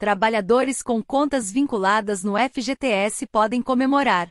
Trabalhadores com contas vinculadas no FGTS podem comemorar.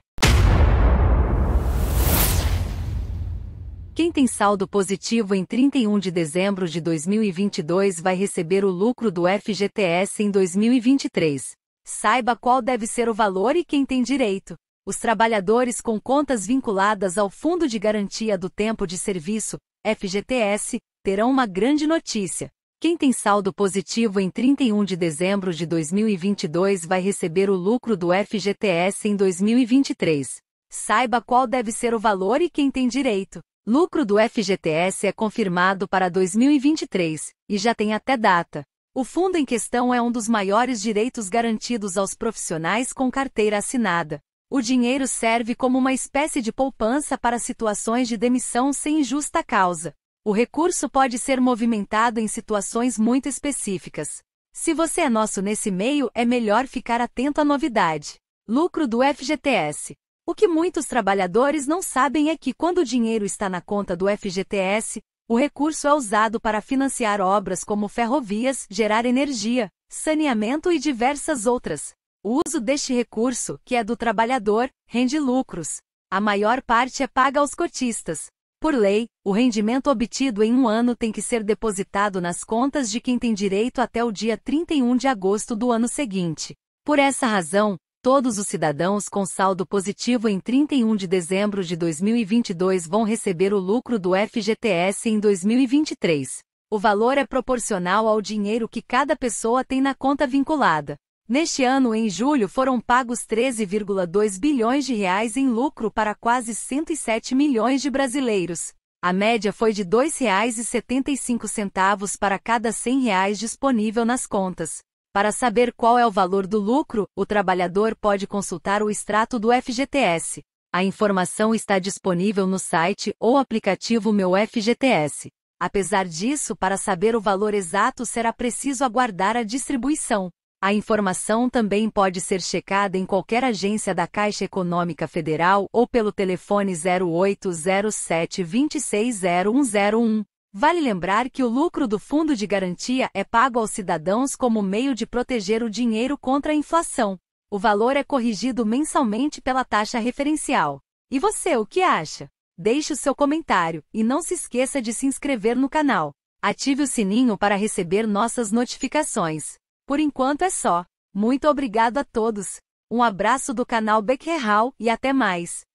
Quem tem saldo positivo em 31 de dezembro de 2022 vai receber o lucro do FGTS em 2023. Saiba qual deve ser o valor e quem tem direito. Os trabalhadores com contas vinculadas ao Fundo de Garantia do Tempo de Serviço, FGTS, terão uma grande notícia. Quem tem saldo positivo em 31 de dezembro de 2022 vai receber o lucro do FGTS em 2023. Saiba qual deve ser o valor e quem tem direito. Lucro do FGTS é confirmado para 2023 e já tem até data. O fundo em questão é um dos maiores direitos garantidos aos profissionais com carteira assinada. O dinheiro serve como uma espécie de poupança para situações de demissão sem justa causa. O recurso pode ser movimentado em situações muito específicas. Se você é nosso nesse meio, é melhor ficar atento à novidade. Lucro do FGTS. O que muitos trabalhadores não sabem é que quando o dinheiro está na conta do FGTS, o recurso é usado para financiar obras como ferrovias, gerar energia, saneamento e diversas outras. O uso deste recurso, que é do trabalhador, rende lucros. A maior parte é paga aos cotistas. Por lei, o rendimento obtido em um ano tem que ser depositado nas contas de quem tem direito até o dia 31 de agosto do ano seguinte. Por essa razão, todos os cidadãos com saldo positivo em 31 de dezembro de 2022 vão receber o lucro do FGTS em 2023. O valor é proporcional ao dinheiro que cada pessoa tem na conta vinculada. Neste ano, em julho, foram pagos 13,2 bilhões de reais em lucro para quase 107 milhões de brasileiros. A média foi de R$ 2,75 para cada R$ 100 reais disponível nas contas. Para saber qual é o valor do lucro, o trabalhador pode consultar o extrato do FGTS. A informação está disponível no site ou aplicativo Meu FGTS. Apesar disso, para saber o valor exato será preciso aguardar a distribuição. A informação também pode ser checada em qualquer agência da Caixa Econômica Federal ou pelo telefone 0807 260101. Vale lembrar que o lucro do fundo de garantia é pago aos cidadãos como meio de proteger o dinheiro contra a inflação. O valor é corrigido mensalmente pela taxa referencial. E você, o que acha? Deixe o seu comentário e não se esqueça de se inscrever no canal. Ative o sininho para receber nossas notificações. Por enquanto é só. Muito obrigado a todos. Um abraço do canal Becker Hall e até mais.